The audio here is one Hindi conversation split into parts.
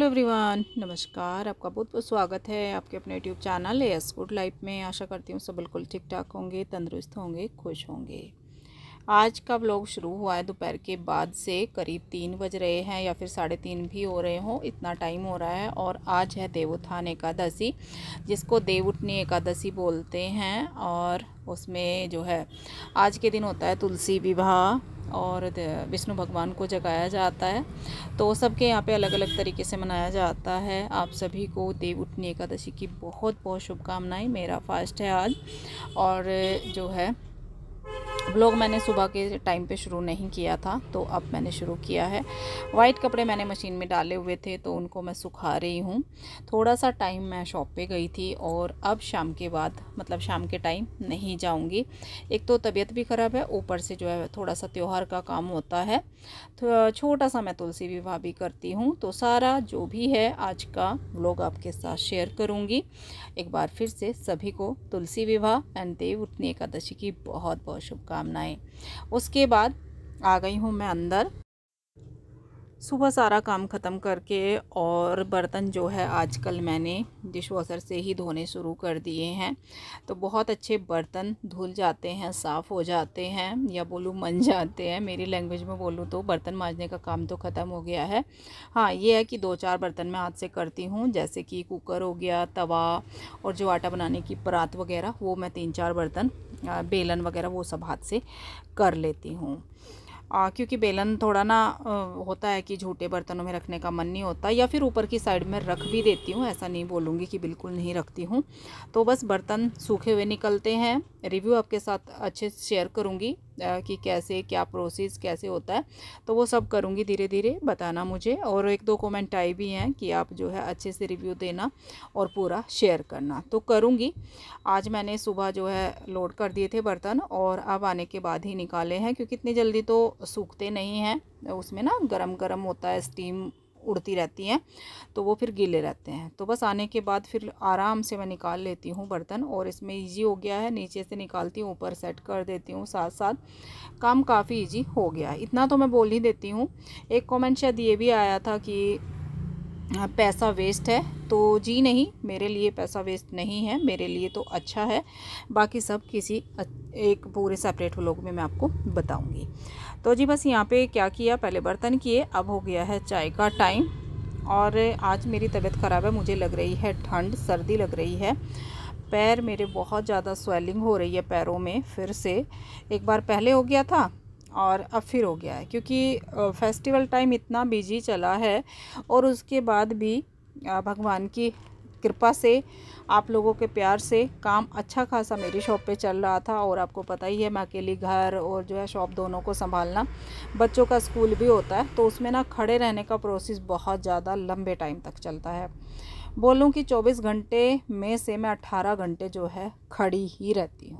हेलो एवरीवन नमस्कार आपका बहुत बहुत स्वागत है आपके अपने YouTube channel S food life में आशा करती हूँ सब बिल्कुल ठीक ठाक होंगे तंदुरुस्त होंगे खुश होंगे आज का ब्लॉग शुरू हुआ है दोपहर के बाद से करीब तीन बज रहे हैं या फिर साढ़े तीन भी हो रहे हों इतना टाइम हो रहा है और आज है देवोत्थान एकादशी जिसको देवउठनी एकादशी बोलते हैं और उसमें जो है आज के दिन होता है तुलसी विवाह और विष्णु भगवान को जगाया जाता है तो सबके यहाँ पे अलग अलग तरीके से मनाया जाता है आप सभी को देव उठनी एकादशी की बहुत बहुत शुभकामनाएं मेरा फास्ट है आज और जो है ब्लॉग मैंने सुबह के टाइम पे शुरू नहीं किया था तो अब मैंने शुरू किया है वाइट कपड़े मैंने मशीन में डाले हुए थे तो उनको मैं सुखा रही हूँ थोड़ा सा टाइम मैं शॉप पे गई थी और अब शाम के बाद मतलब शाम के टाइम नहीं जाऊँगी एक तो तबीयत भी ख़राब है ऊपर से जो है थोड़ा सा त्यौहार का काम होता है तो छोटा सा मैं तुलसी विवाह भी करती हूँ तो सारा जो भी है आज का ब्लॉग आपके साथ शेयर करूँगी एक बार फिर से सभी को तुलसी विवाह एंड देव उतनी एकादशी की बहुत बहुत शुभकामना शुभकामनाएं उसके बाद आ गई हूँ मैं अंदर सुबह सारा काम ख़त्म करके और बर्तन जो है आजकल मैंने डिश वॉशर से ही धोने शुरू कर दिए हैं तो बहुत अच्छे बर्तन धुल जाते हैं साफ़ हो जाते हैं या बोलूँ मन जाते हैं मेरी लैंग्वेज में बोलूँ तो बर्तन मांजने का काम तो ख़त्म हो गया है हाँ ये है कि दो चार बर्तन मैं हाथ से करती हूँ जैसे कि कुकर हो गया तवा और जो आटा बनाने की परात वगैरह वो मैं तीन चार बर्तन बेलन वगैरह वो सब हाथ से कर लेती हूँ क्योंकि बेलन थोड़ा ना होता है कि झूठे बर्तनों में रखने का मन नहीं होता या फिर ऊपर की साइड में रख भी देती हूँ ऐसा नहीं बोलूँगी कि बिल्कुल नहीं रखती हूँ तो बस बर्तन सूखे हुए निकलते हैं रिव्यू आपके साथ अच्छे से शेयर करूँगी कि कैसे क्या प्रोसेस कैसे होता है तो वो सब करूँगी धीरे धीरे बताना मुझे और एक दो कमेंट आए भी हैं कि आप जो है अच्छे से रिव्यू देना और पूरा शेयर करना तो करूँगी आज मैंने सुबह जो है लोड कर दिए थे बर्तन और अब आने के बाद ही निकाले हैं क्योंकि इतनी जल्दी तो सूखते नहीं हैं उसमें ना गरम गरम होता है स्टीम उड़ती रहती हैं तो वो फिर गीले रहते हैं तो बस आने के बाद फिर आराम से मैं निकाल लेती हूँ बर्तन और इसमें ईजी हो गया है नीचे से निकालती हूँ ऊपर सेट कर देती हूँ साथ साथ काम काफ़ी ईजी हो गया इतना तो मैं बोल ही देती हूँ एक कॉमेंट शायद ये भी आया था कि पैसा वेस्ट है तो जी नहीं मेरे लिए पैसा वेस्ट नहीं है मेरे लिए तो अच्छा है बाकी सब किसी एक पूरे सेपरेट व्लॉग में मैं आपको बताऊँगी तो जी बस यहाँ पे क्या किया पहले बर्तन किए अब हो गया है चाय का टाइम और आज मेरी तबीयत ख़राब है मुझे लग रही है ठंड सर्दी लग रही है पैर मेरे बहुत ज़्यादा स्वेलिंग हो रही है पैरों में फिर से एक बार पहले हो गया था और अब फिर हो गया है क्योंकि फेस्टिवल टाइम इतना बिजी चला है और उसके बाद भी भगवान की कृपा से आप लोगों के प्यार से काम अच्छा खासा मेरी शॉप पे चल रहा था और आपको पता ही है मैं अकेली घर और जो है शॉप दोनों को संभालना बच्चों का स्कूल भी होता है तो उसमें ना खड़े रहने का प्रोसेस बहुत ज़्यादा लंबे टाइम तक चलता है बोलूँ कि 24 घंटे में से मैं 18 घंटे जो है खड़ी ही रहती हूँ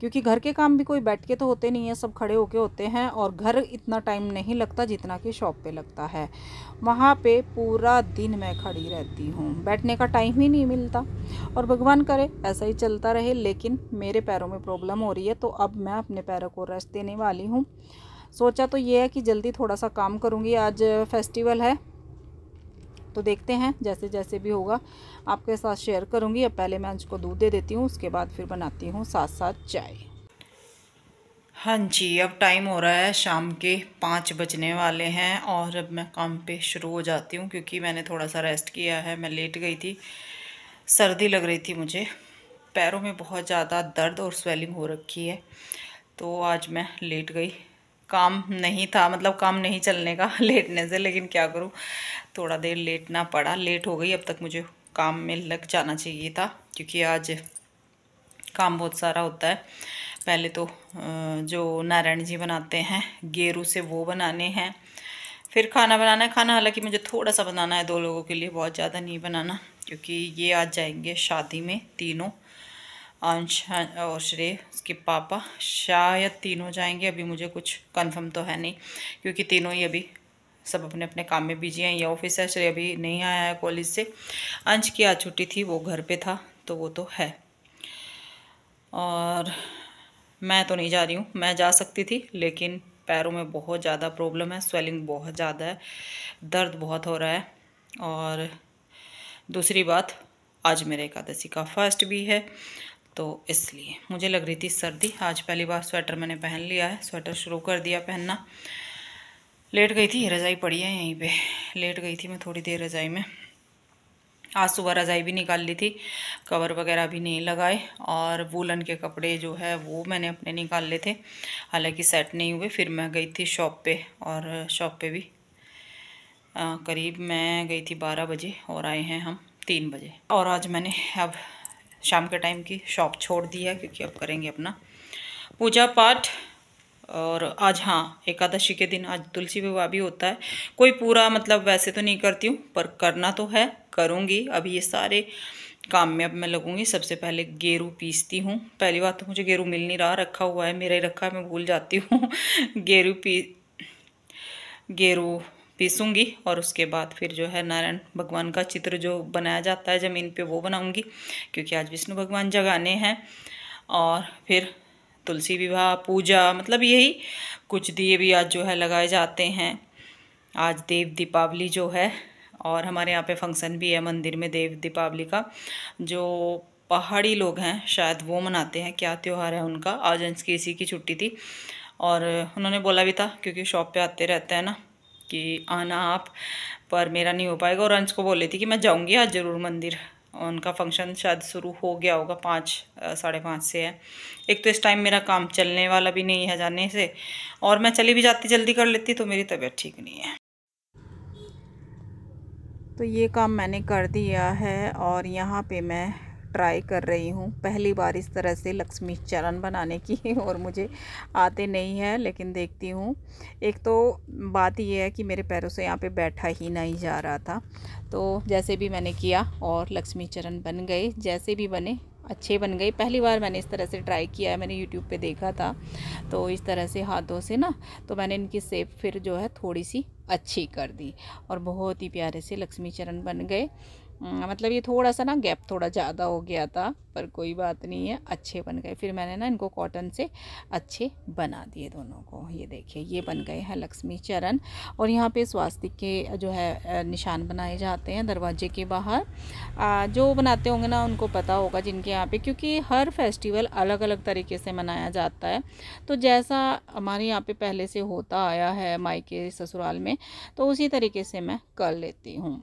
क्योंकि घर के काम भी कोई बैठ के तो होते नहीं है सब खड़े होके होते हैं और घर इतना टाइम नहीं लगता जितना कि शॉप पे लगता है वहाँ पे पूरा दिन मैं खड़ी रहती हूँ बैठने का टाइम ही नहीं मिलता और भगवान करे ऐसा ही चलता रहे लेकिन मेरे पैरों में प्रॉब्लम हो रही है तो अब मैं अपने पैरों को रेस्ट देने वाली हूँ सोचा तो ये है कि जल्दी थोड़ा सा काम करूँगी आज फेस्टिवल है तो देखते हैं जैसे जैसे भी होगा आपके साथ शेयर करूँगी अब पहले मैं उसको दूध दे देती हूँ उसके बाद फिर बनाती हूँ साथ साथ चाय हाँ जी अब टाइम हो रहा है शाम के पाँच बजने वाले हैं और अब मैं काम पे शुरू हो जाती हूँ क्योंकि मैंने थोड़ा सा रेस्ट किया है मैं लेट गई थी सर्दी लग रही थी मुझे पैरों में बहुत ज़्यादा दर्द और स्वेलिंग हो रखी है तो आज मैं लेट गई काम नहीं था मतलब काम नहीं चलने का लेटने से लेकिन क्या करूँ थोड़ा देर लेटना पड़ा लेट हो गई अब तक मुझे काम में लग जाना चाहिए था क्योंकि आज काम बहुत सारा होता है पहले तो जो नारायण जी बनाते हैं गेरू से वो बनाने हैं फिर खाना बनाना है खाना हालांकि मुझे थोड़ा सा बनाना है दो लोगों के लिए बहुत ज़्यादा नहीं बनाना क्योंकि ये आज जाएंगे शादी में तीनों अंश और श्रेय उसके पापा शायद तीनों जाएंगे अभी मुझे कुछ कंफर्म तो है नहीं क्योंकि तीनों ही अभी सब अपने अपने काम में बिजी हैं या ऑफिस है श्रेय अभी नहीं आया है कॉलेज से अंश की आज छुट्टी थी वो घर पे था तो वो तो है और मैं तो नहीं जा रही हूँ मैं जा सकती थी लेकिन पैरों में बहुत ज़्यादा प्रॉब्लम है स्वेलिंग बहुत ज़्यादा है दर्द बहुत हो रहा है और दूसरी बात आज मेरे एकादशी का फर्स्ट भी है तो इसलिए मुझे लग रही थी सर्दी आज पहली बार स्वेटर मैंने पहन लिया है स्वेटर शुरू कर दिया पहनना लेट गई थी रज़ाई पड़ी है यहीं पे लेट गई थी मैं थोड़ी देर रज़ाई में आज सुबह रज़ाई भी निकाल ली थी कवर वगैरह भी नहीं लगाए और वूलन के कपड़े जो है वो मैंने अपने निकाल लिए थे हालांकि सेट नहीं हुए फिर मैं गई थी शॉप पे और शॉप पे भी आ, करीब मैं गई थी बारह बजे और आए हैं हम तीन बजे और आज मैंने अब शाम के टाइम की शॉप छोड़ दी है क्योंकि अब करेंगे अपना पूजा पाठ और आज हाँ एकादशी के दिन आज तुलसी विवाह भी होता है कोई पूरा मतलब वैसे तो नहीं करती हूँ पर करना तो है करूँगी अभी ये सारे काम में अब मैं लगूंगी सबसे पहले गेरू पीसती हूँ पहली बात तो मुझे गेरू मिल नहीं रहा रखा हुआ है मेरा ही रखा है मैं भूल जाती हूँ गेरू पी गेरू पीसूँगी और उसके बाद फिर जो है नारायण भगवान का चित्र जो बनाया जाता है ज़मीन पे वो बनाऊँगी क्योंकि आज विष्णु भगवान जगाने हैं और फिर तुलसी विवाह पूजा मतलब यही कुछ दिए भी आज जो है लगाए जाते हैं आज देव दीपावली जो है और हमारे यहाँ पे फंक्शन भी है मंदिर में देव दीपावली का जो पहाड़ी लोग हैं शायद वो मनाते हैं क्या त्यौहार है उनका आज अंश की इसी की छुट्टी थी और उन्होंने बोला भी था क्योंकि शॉप पे आते रहते हैं ना कि आना आप पर मेरा नहीं हो पाएगा और अंश को बोल रही थी कि मैं जाऊँगी आज ज़रूर मंदिर उनका फंक्शन शायद शुरू हो गया होगा पाँच साढ़े पाँच से है एक तो इस टाइम मेरा काम चलने वाला भी नहीं है जाने से और मैं चली भी जाती जल्दी कर लेती तो मेरी तबीयत ठीक नहीं है तो ये काम मैंने कर दिया है और यहाँ पे मैं ट्राई कर रही हूँ पहली बार इस तरह से लक्ष्मी चरण बनाने की और मुझे आते नहीं है लेकिन देखती हूँ एक तो बात यह है कि मेरे पैरों से यहाँ पे बैठा ही नहीं जा रहा था तो जैसे भी मैंने किया और लक्ष्मी चरण बन गए जैसे भी बने अच्छे बन गए पहली बार मैंने इस तरह से ट्राई किया है मैंने यूट्यूब पे देखा था तो इस तरह से हाथों से ना तो मैंने इनकी सेप फिर जो है थोड़ी सी अच्छी कर दी और बहुत ही प्यारे से लक्ष्मी चरण बन गए हम्म, मतलब ये थोड़ा सा ना गैप थोड़ा ज़्यादा हो गया था पर कोई बात नहीं है अच्छे बन गए फिर मैंने ना इनको कॉटन से अच्छे बना दिए दोनों को ये देखिए ये बन गए हैं लक्ष्मी चरण और यहाँ पे स्वास्तिक के जो है निशान बनाए जाते हैं दरवाजे के बाहर जो बनाते होंगे ना उनको पता होगा जिनके यहाँ पर क्योंकि हर फेस्टिवल अलग अलग तरीके से मनाया जाता है तो जैसा हमारे यहाँ पर पहले से होता आया है माई ससुराल में तो उसी तरीके से मैं कर लेती हूँ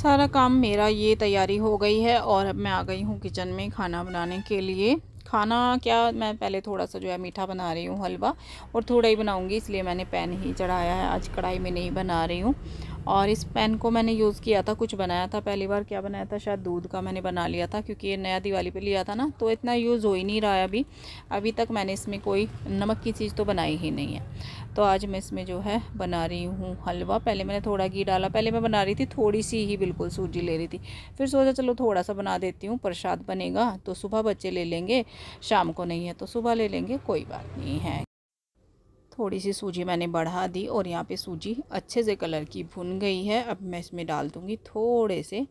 सारा काम मेरा ये तैयारी हो गई है और अब मैं आ गई हूँ किचन में खाना बनाने के लिए खाना क्या मैं पहले थोड़ा सा जो है मीठा बना रही हूँ हलवा और थोड़ा ही बनाऊँगी इसलिए मैंने पैन ही चढ़ाया है आज कढ़ाई में नहीं बना रही हूँ और इस पेन को मैंने यूज़ किया था कुछ बनाया था पहली बार क्या बनाया था शायद दूध का मैंने बना लिया था क्योंकि ये नया दिवाली पे लिया था ना तो इतना यूज़ हो ही नहीं रहा है अभी अभी तक मैंने इसमें कोई नमक की चीज़ तो बनाई ही नहीं है तो आज मैं इसमें जो है बना रही हूँ हलवा पहले मैंने थोड़ा घी डाला पहले मैं बना रही थी थोड़ी सी ही बिल्कुल सूजी ले रही थी फिर सोचा चलो थोड़ा सा बना देती हूँ प्रसाद बनेगा तो सुबह बच्चे ले लेंगे शाम को नहीं है तो सुबह ले लेंगे कोई बात नहीं है थोड़ी सी सूजी मैंने बढ़ा दी और यहाँ पे सूजी अच्छे से कलर की भुन गई है अब मैं इसमें डाल दूँगी थोड़े से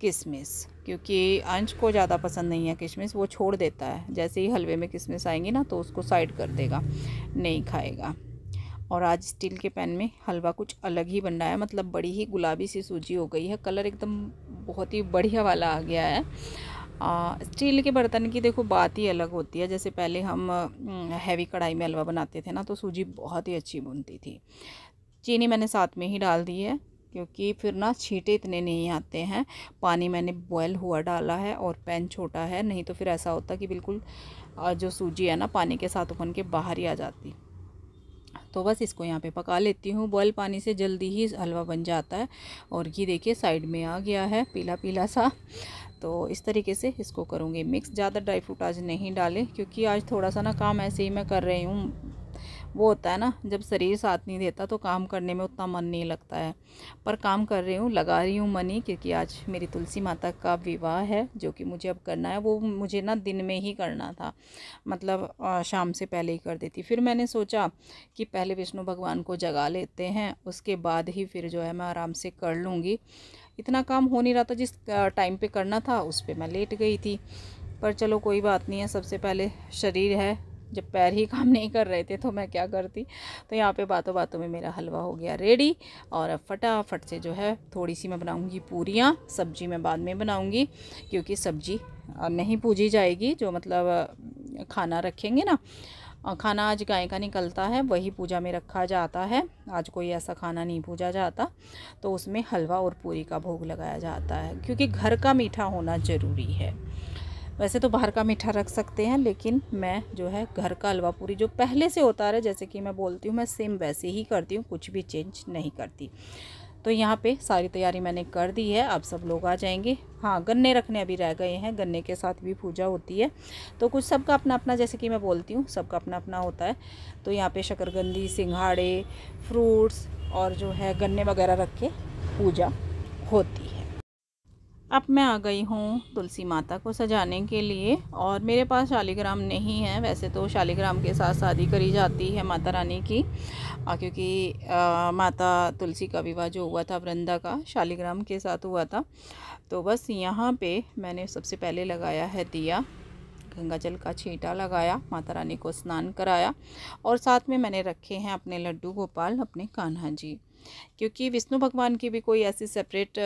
किशमिश क्योंकि अंश को ज़्यादा पसंद नहीं है किशमिश वो छोड़ देता है जैसे ही हलवे में किशमिश आएंगी ना तो उसको साइड कर देगा नहीं खाएगा और आज स्टील के पैन में हलवा कुछ अलग ही बन रहा है मतलब बड़ी ही गुलाबी सी सूजी हो गई है कलर एकदम बहुत ही बढ़िया वाला आ गया है स्टील के बर्तन की देखो बात ही अलग होती है जैसे पहले हम हम्म, हैवी कढ़ाई में हलवा बनाते थे ना तो सूजी बहुत ही अच्छी बुनती थी चीनी मैंने साथ में ही डाल दी है क्योंकि फिर ना छीटे इतने नहीं आते हैं पानी मैंने बॉयल हुआ डाला है और पैन छोटा है नहीं तो फिर ऐसा होता कि बिल्कुल जो सूजी है ना पानी के साथ उफन के बाहर ही आ जाती तो बस इसको यहाँ पे पका लेती हूँ बॉयल पानी से जल्दी ही हलवा बन जाता है और ये देखिए साइड में आ गया है पीला पीला सा तो इस तरीके से इसको करूँगी मिक्स ज़्यादा ड्राई फ्रूट आज नहीं डाले क्योंकि आज थोड़ा सा ना काम ऐसे ही मैं कर रही हूँ वो होता है ना जब शरीर साथ नहीं देता तो काम करने में उतना मन नहीं लगता है पर काम कर रही हूँ लगा रही हूँ मन ही क्योंकि आज मेरी तुलसी माता का विवाह है जो कि मुझे अब करना है वो मुझे ना दिन में ही करना था मतलब शाम से पहले ही कर देती फिर मैंने सोचा कि पहले विष्णु भगवान को जगा लेते हैं उसके बाद ही फिर जो है मैं आराम से कर लूँगी इतना काम हो नहीं रहा था जिस टाइम पर करना था उस पर मैं लेट गई थी पर चलो कोई बात नहीं है सबसे पहले शरीर है जब पैर ही काम नहीं कर रहे थे तो मैं क्या करती तो यहाँ पे बातों बातों में मेरा हलवा हो गया रेडी और अब फटाफट से जो है थोड़ी सी मैं बनाऊँगी पूरियाँ सब्जी मैं बाद में बनाऊँगी क्योंकि सब्जी नहीं पूजी जाएगी जो मतलब खाना रखेंगे ना खाना आज गाय का निकलता है वही पूजा में रखा जाता है आज कोई ऐसा खाना नहीं पूजा जाता तो उसमें हलवा और पूरी का भोग लगाया जाता है क्योंकि घर का मीठा होना ज़रूरी है वैसे तो बाहर का मीठा रख सकते हैं लेकिन मैं जो है घर का हलवा पूरी जो पहले से होता रहा जैसे कि मैं बोलती हूँ मैं सेम वैसे ही करती हूँ कुछ भी चेंज नहीं करती तो यहाँ पे सारी तैयारी मैंने कर दी है अब सब लोग आ जाएंगे हाँ गन्ने रखने अभी रह गए हैं गन्ने के साथ भी पूजा होती है तो कुछ सबका अपना अपना जैसे कि मैं बोलती हूँ सबका अपना अपना होता है तो यहाँ पे शकरगंदी सिंघाड़े फ्रूट्स और जो है गन्ने वगैरह रख के पूजा होती है अब मैं आ गई हूँ तुलसी माता को सजाने के लिए और मेरे पास शालीग्राम नहीं है वैसे तो शालीग्राम के साथ शादी करी जाती है माता रानी की क्योंकि आ, माता तुलसी का विवाह जो हुआ था वृंदा का शालीग्राम के साथ हुआ था तो बस यहाँ पे मैंने सबसे पहले लगाया है दिया गंगा जल का छीटा लगाया माता रानी को स्नान कराया और साथ में मैंने रखे हैं अपने लड्डू गोपाल अपने कान्हा जी क्योंकि विष्णु भगवान की भी कोई ऐसी सेपरेट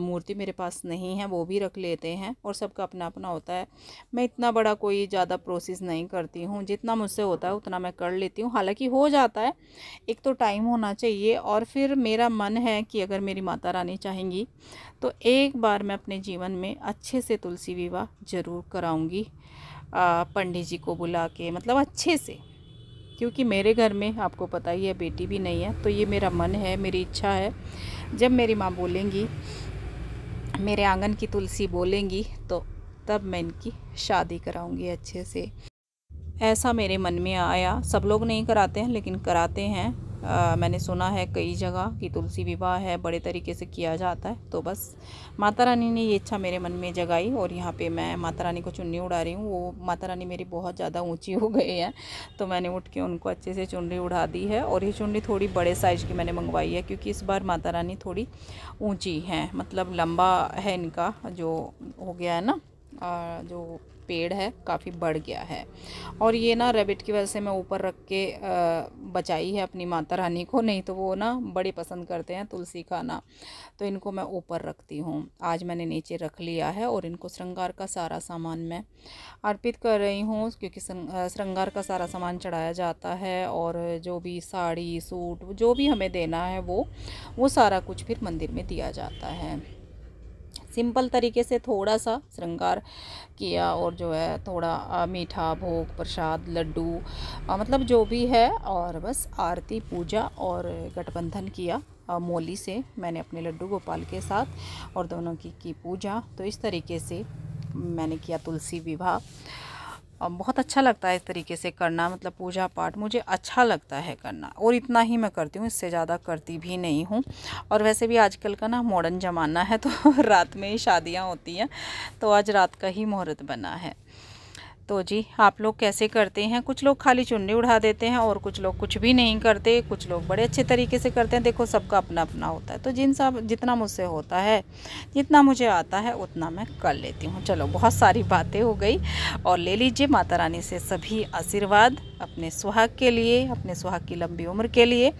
मूर्ति मेरे पास नहीं है वो भी रख लेते हैं और सबका अपना अपना होता है मैं इतना बड़ा कोई ज़्यादा प्रोसेस नहीं करती हूँ जितना मुझसे होता है उतना मैं कर लेती हूँ हालाँकि हो जाता है एक तो टाइम होना चाहिए और फिर मेरा मन है कि अगर मेरी माता रानी चाहेंगी तो एक बार मैं अपने जीवन में अच्छे से तुलसी विवाह ज़रूर कराऊँगी पंडित जी को बुला के मतलब अच्छे से क्योंकि मेरे घर में आपको पता ही है बेटी भी नहीं है तो ये मेरा मन है मेरी इच्छा है जब मेरी माँ बोलेंगी मेरे आंगन की तुलसी बोलेंगी तो तब मैं इनकी शादी कराऊंगी अच्छे से ऐसा मेरे मन में आया सब लोग नहीं कराते हैं लेकिन कराते हैं आ, मैंने सुना है कई जगह कि तुलसी विवाह है बड़े तरीके से किया जाता है तो बस माता रानी ने ये इच्छा मेरे मन में जगाई और यहाँ पे मैं माता रानी को चुन्नी उड़ा रही हूँ वो माता रानी मेरी बहुत ज़्यादा ऊंची हो गई है तो मैंने उठ के उनको अच्छे से चुनरी उड़ा दी है और ये चुनरी थोड़ी बड़े साइज़ की मैंने मंगवाई है क्योंकि इस बार माता रानी थोड़ी ऊँची हैं मतलब लम्बा है इनका जो हो गया है ना जो पेड़ है काफ़ी बढ़ गया है और ये ना रेबिट की वजह से मैं ऊपर रख के बचाई है अपनी माता रानी को नहीं तो वो ना बड़े पसंद करते हैं तुलसी खाना तो इनको मैं ऊपर रखती हूँ आज मैंने नीचे रख लिया है और इनको श्रृंगार का सारा सामान मैं अर्पित कर रही हूँ क्योंकि श्रृंगार का सारा सामान चढ़ाया जाता है और जो भी साड़ी सूट जो भी हमें देना है वो वो सारा कुछ फिर मंदिर में दिया जाता है सिंपल तरीके से थोड़ा सा श्रृंगार किया और जो है थोड़ा मीठा भोग प्रसाद लड्डू मतलब जो भी है और बस आरती पूजा और गठबंधन किया मोली से मैंने अपने लड्डू गोपाल के साथ और दोनों की की पूजा तो इस तरीके से मैंने किया तुलसी विवाह और बहुत अच्छा लगता है इस तरीके से करना मतलब पूजा पाठ मुझे अच्छा लगता है करना और इतना ही मैं करती हूँ इससे ज़्यादा करती भी नहीं हूँ और वैसे भी आजकल का ना मॉडर्न ज़माना है तो रात में ही शादियाँ होती हैं तो आज रात का ही मुहूर्त बना है तो जी आप लोग कैसे करते हैं कुछ लोग खाली चुन्नी उड़ा देते हैं और कुछ लोग कुछ भी नहीं करते कुछ लोग बड़े अच्छे तरीके से करते हैं देखो सबका अपना अपना होता है तो जिन सब जितना मुझसे होता है जितना मुझे आता है उतना मैं कर लेती हूँ चलो बहुत सारी बातें हो गई और ले लीजिए माता रानी से सभी आशीर्वाद अपने सुहाग के लिए अपने सुहाग की लंबी उम्र के लिए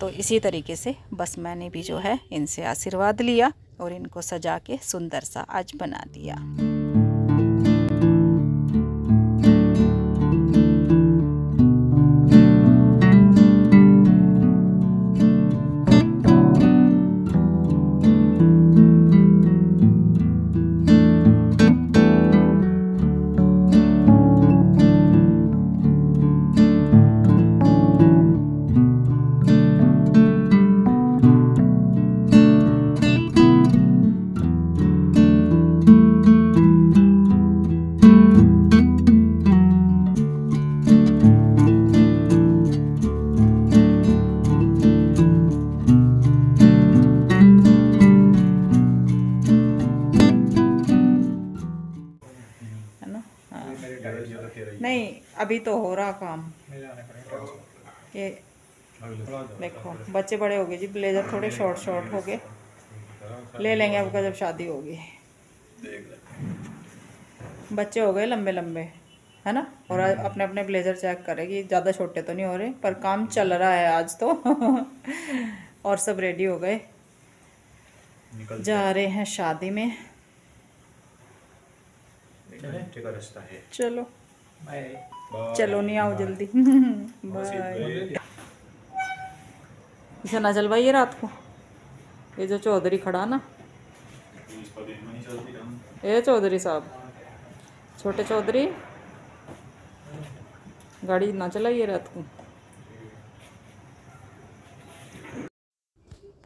तो इसी तरीके से बस मैंने भी जो है इनसे आशीर्वाद लिया और इनको सजा के सुंदर सा आज बना दिया सारा काम ये देखो बच्चे बड़े हो गए जी ब्लेजर थोड़े शॉर्ट शॉर्ट हो गए ले लेंगे आपका जब शादी होगी बच्चे हो गए लंबे लंबे है ना और अपने अपने ब्लेजर चेक करेगी ज़्यादा छोटे तो नहीं हो रहे पर काम चल रहा है आज तो और सब रेडी हो गए जा रहे हैं शादी में चलो बाय चलो नहीं आओ जल्दी बाय इसे ना जलवाइए रात को ये जो चौधरी खड़ा ना ये चौधरी साहब छोटे चौधरी गाड़ी ना चलाइए रात को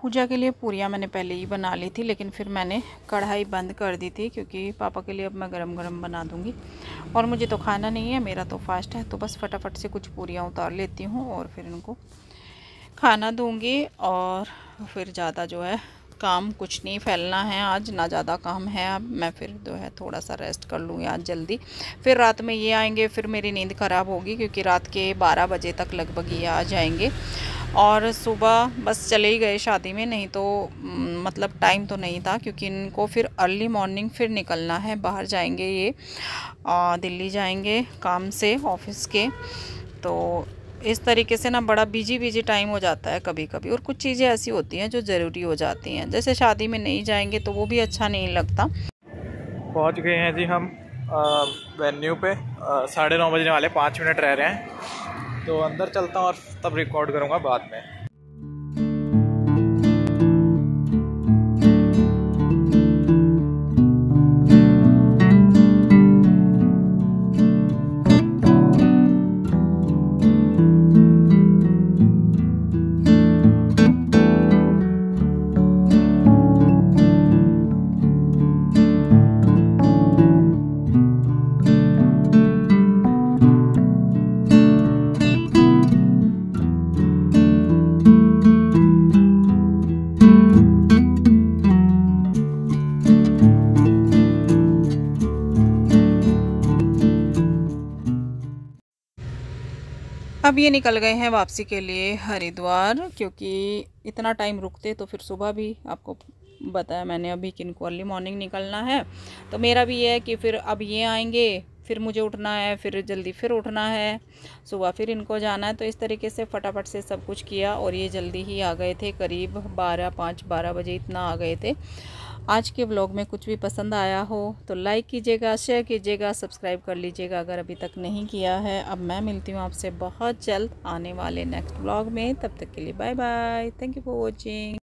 पूजा के लिए पूरियाँ मैंने पहले ही बना ली थी लेकिन फिर मैंने कढ़ाई बंद कर दी थी क्योंकि पापा के लिए अब मैं गरम गरम बना दूंगी और मुझे तो खाना नहीं है मेरा तो फास्ट है तो बस फटाफट से कुछ पूरियाँ उतार लेती हूँ और फिर इनको खाना दूँगी और फिर ज़्यादा जो है काम कुछ नहीं फैलना है आज ना ज़्यादा काम है अब मैं फिर जो है थोड़ा सा रेस्ट कर लूँगी आज जल्दी फिर रात में ये आएंगे फिर मेरी नींद ख़राब होगी क्योंकि रात के बारह बजे तक लगभग ये आ जाएंगे और सुबह बस चले ही गए शादी में नहीं तो मतलब टाइम तो नहीं था क्योंकि इनको फिर अर्ली मॉर्निंग फिर निकलना है बाहर जाएंगे ये दिल्ली जाएंगे काम से ऑफिस के तो इस तरीके से ना बड़ा बिजी बिजी टाइम हो जाता है कभी कभी और कुछ चीज़ें ऐसी होती हैं जो ज़रूरी हो जाती हैं जैसे शादी में नहीं जाएंगे तो वो भी अच्छा नहीं लगता पहुंच गए हैं जी हम वेन्यू पे साढ़े नौ बजने वाले पाँच मिनट रह रहे हैं तो अंदर चलता हूँ और तब रिकॉर्ड करूँगा बाद में अब ये निकल गए हैं वापसी के लिए हरिद्वार क्योंकि इतना टाइम रुकते तो फिर सुबह भी आपको बताया मैंने अभी किन को अर्ली मॉर्निंग निकलना है तो मेरा भी ये है कि फिर अब ये आएंगे फिर मुझे उठना है फिर जल्दी फिर उठना है सुबह फिर इनको जाना है तो इस तरीके से फटाफट से सब कुछ किया और ये जल्दी ही आ गए थे करीब बारह पाँच बारह बजे इतना आ गए थे आज के व्लॉग में कुछ भी पसंद आया हो तो लाइक कीजिएगा शेयर कीजिएगा सब्सक्राइब कर लीजिएगा अगर अभी तक नहीं किया है अब मैं मिलती हूँ आपसे बहुत जल्द आने वाले नेक्स्ट ब्लॉग में तब तक के लिए bye bye thank you for watching